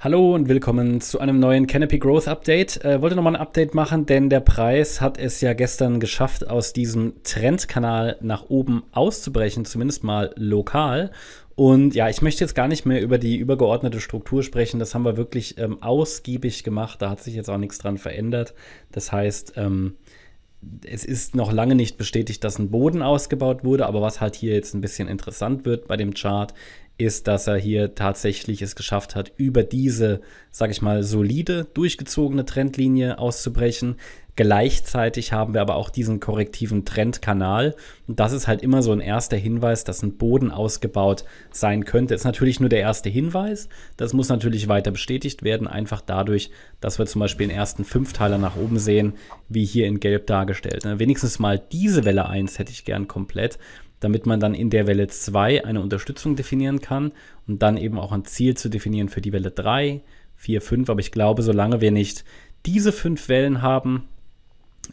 Hallo und willkommen zu einem neuen Canopy Growth Update. Äh, wollte nochmal ein Update machen, denn der Preis hat es ja gestern geschafft, aus diesem Trendkanal nach oben auszubrechen, zumindest mal lokal. Und ja, ich möchte jetzt gar nicht mehr über die übergeordnete Struktur sprechen. Das haben wir wirklich ähm, ausgiebig gemacht. Da hat sich jetzt auch nichts dran verändert. Das heißt, ähm, es ist noch lange nicht bestätigt, dass ein Boden ausgebaut wurde, aber was halt hier jetzt ein bisschen interessant wird bei dem Chart, ist, dass er hier tatsächlich es geschafft hat, über diese, sag ich mal, solide, durchgezogene Trendlinie auszubrechen. Gleichzeitig haben wir aber auch diesen korrektiven Trendkanal. Und das ist halt immer so ein erster Hinweis, dass ein Boden ausgebaut sein könnte. Ist natürlich nur der erste Hinweis. Das muss natürlich weiter bestätigt werden, einfach dadurch, dass wir zum Beispiel den ersten Fünfteiler nach oben sehen, wie hier in Gelb dargestellt. Ne? Wenigstens mal diese Welle 1 hätte ich gern komplett damit man dann in der Welle 2 eine Unterstützung definieren kann und dann eben auch ein Ziel zu definieren für die Welle 3, 4, 5. Aber ich glaube, solange wir nicht diese fünf Wellen haben,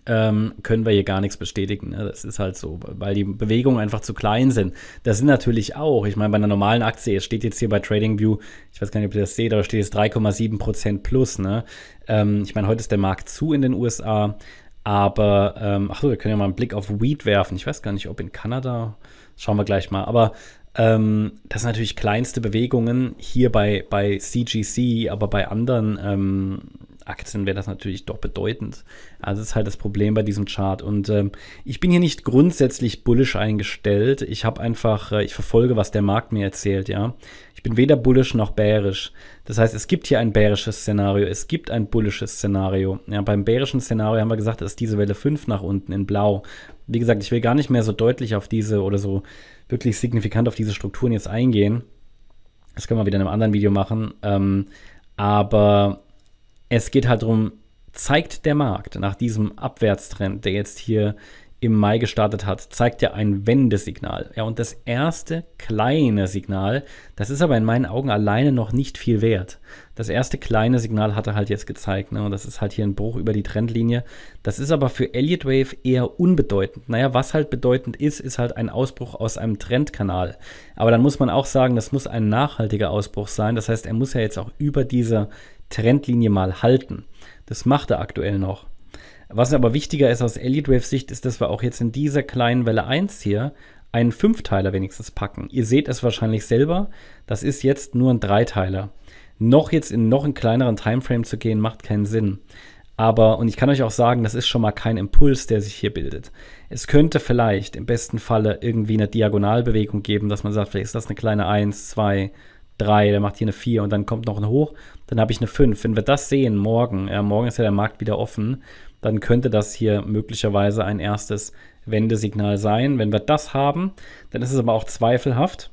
ähm, können wir hier gar nichts bestätigen. Ne? Das ist halt so, weil die Bewegungen einfach zu klein sind. Das sind natürlich auch, ich meine, bei einer normalen Aktie, es steht jetzt hier bei TradingView, ich weiß gar nicht, ob ihr das seht, aber steht jetzt 3,7% plus. Ne? Ähm, ich meine, heute ist der Markt zu in den USA, aber, ähm, so, wir können ja mal einen Blick auf Weed werfen. Ich weiß gar nicht, ob in Kanada, schauen wir gleich mal, aber ähm, das sind natürlich kleinste Bewegungen hier bei, bei CGC, aber bei anderen ähm, Aktien wäre das natürlich doch bedeutend. Also das ist halt das Problem bei diesem Chart. Und ähm, ich bin hier nicht grundsätzlich bullisch eingestellt. Ich habe einfach, äh, ich verfolge, was der Markt mir erzählt, ja. Ich bin weder bullisch noch bärisch. Das heißt, es gibt hier ein bärisches Szenario, es gibt ein bullisches Szenario. Ja, beim bärischen Szenario haben wir gesagt, ist diese Welle 5 nach unten in blau. Wie gesagt, ich will gar nicht mehr so deutlich auf diese oder so wirklich signifikant auf diese Strukturen jetzt eingehen. Das können wir wieder in einem anderen Video machen. Ähm, aber es geht halt darum, zeigt der Markt nach diesem Abwärtstrend, der jetzt hier im Mai gestartet hat, zeigt ja ein Wendesignal. Ja, und das erste kleine Signal, das ist aber in meinen Augen alleine noch nicht viel wert. Das erste kleine Signal hat er halt jetzt gezeigt. Ne? Und das ist halt hier ein Bruch über die Trendlinie. Das ist aber für Elliott Wave eher unbedeutend. Naja, was halt bedeutend ist, ist halt ein Ausbruch aus einem Trendkanal. Aber dann muss man auch sagen, das muss ein nachhaltiger Ausbruch sein. Das heißt, er muss ja jetzt auch über diese Trendlinie mal halten. Das macht er aktuell noch. Was aber wichtiger ist aus Elliott Wave Sicht, ist, dass wir auch jetzt in dieser kleinen Welle 1 hier einen Fünfteiler wenigstens packen. Ihr seht es wahrscheinlich selber, das ist jetzt nur ein Dreiteiler. Noch jetzt in noch einen kleineren Timeframe zu gehen, macht keinen Sinn. Aber, und ich kann euch auch sagen, das ist schon mal kein Impuls, der sich hier bildet. Es könnte vielleicht im besten Falle irgendwie eine Diagonalbewegung geben, dass man sagt, vielleicht ist das eine kleine 1, 2, 3, der macht hier eine 4 und dann kommt noch ein Hoch, dann habe ich eine 5. Wenn wir das sehen morgen, ja, morgen ist ja der Markt wieder offen, dann könnte das hier möglicherweise ein erstes Wendesignal sein. Wenn wir das haben, dann ist es aber auch zweifelhaft,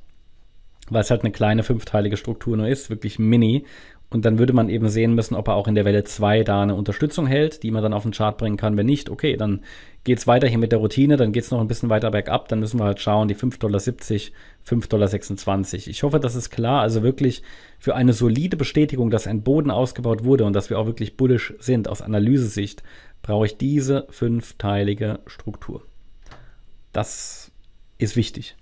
weil es halt eine kleine fünfteilige Struktur nur ist, wirklich mini und dann würde man eben sehen müssen, ob er auch in der Welle 2 da eine Unterstützung hält, die man dann auf den Chart bringen kann. Wenn nicht, okay, dann geht es weiter hier mit der Routine, dann geht es noch ein bisschen weiter bergab, dann müssen wir halt schauen, die 5,70 Dollar, 5,26 Dollar. Ich hoffe, das ist klar. Also wirklich für eine solide Bestätigung, dass ein Boden ausgebaut wurde und dass wir auch wirklich bullisch sind aus Analysesicht, brauche ich diese fünfteilige Struktur. Das ist wichtig.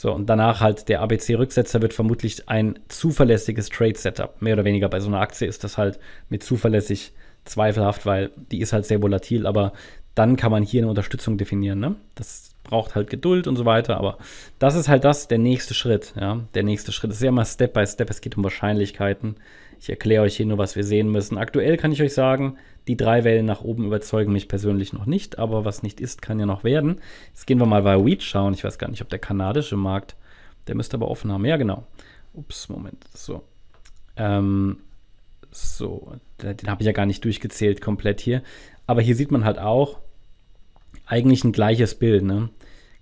So, und danach halt der ABC-Rücksetzer wird vermutlich ein zuverlässiges Trade-Setup. Mehr oder weniger bei so einer Aktie ist das halt mit zuverlässig zweifelhaft, weil die ist halt sehr volatil, aber dann kann man hier eine Unterstützung definieren. Ne? Das braucht halt Geduld und so weiter, aber das ist halt das, der nächste Schritt. Ja? Der nächste Schritt ist ja immer Step by Step, es geht um Wahrscheinlichkeiten, ich erkläre euch hier nur, was wir sehen müssen. Aktuell kann ich euch sagen, die drei Wellen nach oben überzeugen mich persönlich noch nicht, aber was nicht ist, kann ja noch werden. Jetzt gehen wir mal bei Weed schauen. Ich weiß gar nicht, ob der kanadische Markt, der müsste aber offen haben. Ja, genau. Ups, Moment. So. Ähm, so, den habe ich ja gar nicht durchgezählt komplett hier. Aber hier sieht man halt auch eigentlich ein gleiches Bild, ne?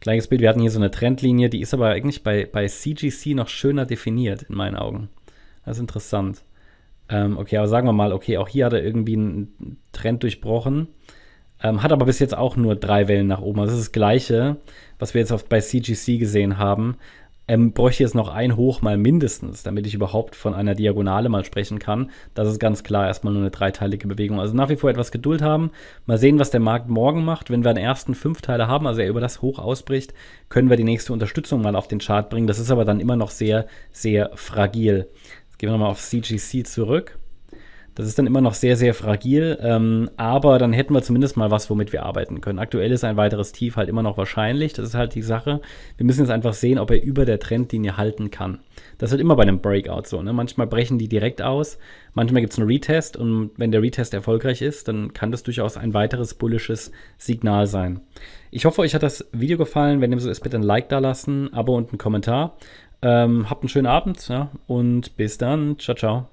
Gleiches Bild, wir hatten hier so eine Trendlinie, die ist aber eigentlich bei, bei CGC noch schöner definiert, in meinen Augen. Das ist interessant. Ähm, okay, aber sagen wir mal, okay, auch hier hat er irgendwie einen Trend durchbrochen. Ähm, hat aber bis jetzt auch nur drei Wellen nach oben. Also das ist das Gleiche, was wir jetzt auf, bei CGC gesehen haben. Ähm, bräuchte jetzt noch ein Hoch mal mindestens, damit ich überhaupt von einer Diagonale mal sprechen kann. Das ist ganz klar erstmal nur eine dreiteilige Bewegung. Also nach wie vor etwas Geduld haben. Mal sehen, was der Markt morgen macht. Wenn wir den ersten fünf Fünfteile haben, also er über das Hoch ausbricht, können wir die nächste Unterstützung mal auf den Chart bringen. Das ist aber dann immer noch sehr, sehr fragil. Gehen wir nochmal auf CGC zurück. Das ist dann immer noch sehr, sehr fragil, ähm, aber dann hätten wir zumindest mal was, womit wir arbeiten können. Aktuell ist ein weiteres Tief halt immer noch wahrscheinlich, das ist halt die Sache. Wir müssen jetzt einfach sehen, ob er über der Trendlinie halten kann. Das wird halt immer bei einem Breakout so. Ne? Manchmal brechen die direkt aus, manchmal gibt es einen Retest und wenn der Retest erfolgreich ist, dann kann das durchaus ein weiteres bullisches Signal sein. Ich hoffe, euch hat das Video gefallen. Wenn dem so ist, bitte ein Like da lassen, Abo und einen Kommentar. Ähm, habt einen schönen Abend ja, und bis dann. Ciao, ciao.